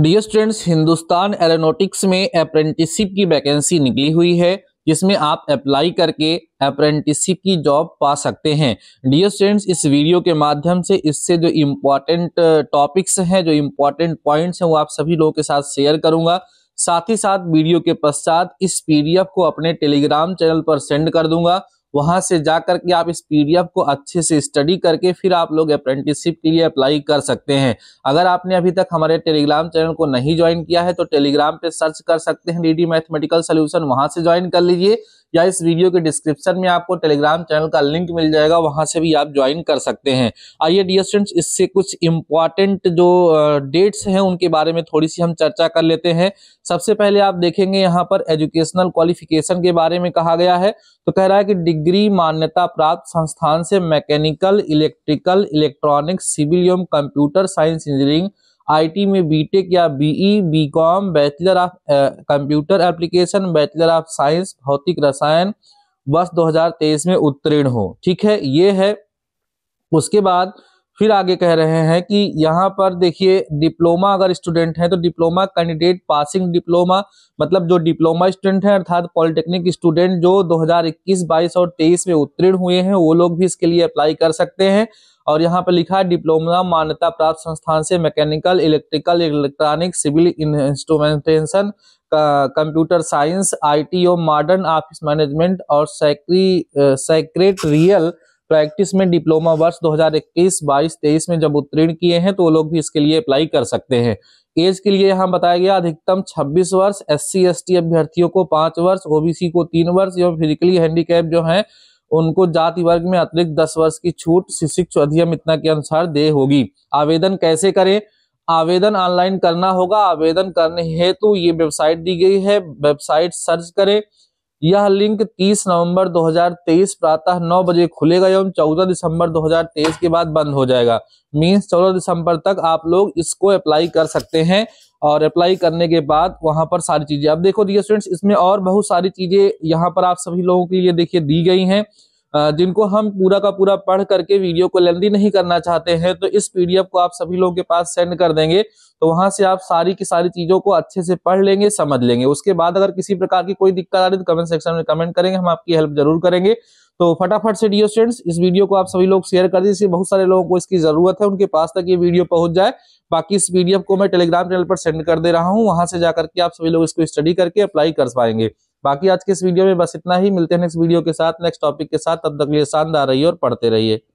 dear students Hindustan aeronautics में apprenticeship की vacancy निकली हुई है जिसमें आप अप्लाई करके अप्रेंटिसशिप की जॉब पा सकते हैं डियर स्टूडेंट्स इस वीडियो के माध्यम से इससे जो इम्पोर्टेंट टॉपिक्स uh, हैं जो इम्पोर्टेंट पॉइंट्स हैं वो आप सभी लोगों के साथ शेयर करूंगा साथ ही साथ वीडियो के पश्चात इस पीडीएफ को अपने टेलीग्राम चैनल पर सेंड कर दूंगा वहां से जा के आप इस पीडीएफ को अच्छे से स्टडी करके फिर आप लोग अप्रेंटिसशिप के लिए अप्लाई कर सकते हैं अगर आपने अभी तक हमारे टेलीग्राम चैनल को नहीं ज्वाइन किया है तो टेलीग्राम पे सर्च कर सकते हैं डीडी मैथमेटिकल सोल्यूशन वहां से ज्वाइन कर लीजिए या इस वीडियो के डिस्क्रिप्शन में आपको टेलीग्राम चैनल का लिंक मिल जाएगा वहां से भी आप ज्वाइन कर सकते हैं आइए डियर स्टूडेंट्स इससे कुछ इंपॉर्टेंट जो डेट्स हैं उनके बारे में थोड़ी सी हम चर्चा कर लेते हैं सबसे पहले आप देखेंगे यहाँ पर एजुकेशनल क्वालिफिकेशन के बारे में कहा गया है तो कह रहा है कि डिग्री मान्यता प्राप्त संस्थान से मैकेनिकल इलेक्ट्रिकल इलेक्ट्रॉनिक्स सिविल एवं कंप्यूटर साइंस इंजीनियरिंग आईटी में बीटेक या BE BCom bachelor of computer application bachelor of science भौतिक रसायन वर्ष 2023 में उत्तीर्ण हो ठीक है ये है उसके बाद फिर आगे कह रहे हैं कि यहाँ पर देखिए डिप्लोमा अगर स्टूडेंट है तो डिप्लोमा कैंडिडेट पासिंग डिप्लोमा मतलब जो डिप्लोमा स्टूडेंट है अर्थात पॉलिटेक्निक स्टूडेंट जो 2021, 22 और 23 में उत्तीर्ण हुए हैं वो लोग भी इसके लिए अप्लाई कर सकते हैं और यहाँ पर लिखा है डिप्लोमा मान्यता प्राप्त संस्थान से mechanical electrical electronic civil instrumentation computer science आई और मॉडर्न ऑफिस मैनेजमेंट और सैक्री सेक्रेटरियल प्रैक्टिस में डिप्लोमा वर्ष 2021, 22, 23 में जब उत्तीर्ण किए हैं तो वो लोग भी इसके लिए अप्लाई कर सकते हैं एज के लिए यहाँ बताया गया अधिकतम 26 वर्ष एस सी अभ्यर्थियों को पांच वर्ष ओबीसी को तीन वर्ष एवं फिजिकली हैंडीकैप जो है उनको जाति वर्ग में अतिरिक्त दस वर्ष की छूट शिक्षु अधियम इतना के अनुसार दे होगी आवेदन कैसे करें आवेदन ऑनलाइन करना होगा आवेदन करने हेतु तो ये वेबसाइट दी गई है वेबसाइट सर्च करें यह लिंक 30 नवंबर 2023 प्रातः 9 बजे खुलेगा एवं 14 दिसंबर 2023 के बाद बंद हो जाएगा मीन्स 14 दिसंबर तक आप लोग इसको अप्लाई कर सकते हैं और अप्लाई करने के बाद वहां पर सारी चीजें अब देखो दिए स्टूडेंट्स इसमें और बहुत सारी चीजें यहाँ पर आप सभी लोगों के लिए देखिए दी गई हैं जिनको हम पूरा का पूरा पढ़ करके वीडियो को लेंदी नहीं करना चाहते हैं तो इस पीडीएफ को आप सभी लोगों के पास सेंड कर देंगे तो वहां से आप सारी की सारी चीजों को अच्छे से पढ़ लेंगे समझ लेंगे उसके बाद अगर किसी प्रकार की कोई दिक्कत आ रही तो कमेंट सेक्शन में कमेंट करेंगे हम आपकी हेल्प जरूर करेंगे तो फटाफट से डियो स्टूडेंट्स इस वीडियो को आप सभी लोग शेयर कर दीजिए बहुत सारे लोगों को इसकी जरूरत है उनके पास तक ये वीडियो पहुंच जाए बाकी इस पीडीएफ को मैं टेलीग्राम चैनल पर सेंड कर दे रहा हूँ वहां से जाकर के आप सभी लोग इसको स्टडी करके अप्लाई कर पाएंगे बाकी आज के इस वीडियो में बस इतना ही मिलते हैं नेक्स्ट वीडियो के साथ नेक्स्ट टॉपिक के साथ तब तक लिए शानदार रहिए और पढ़ते रहिए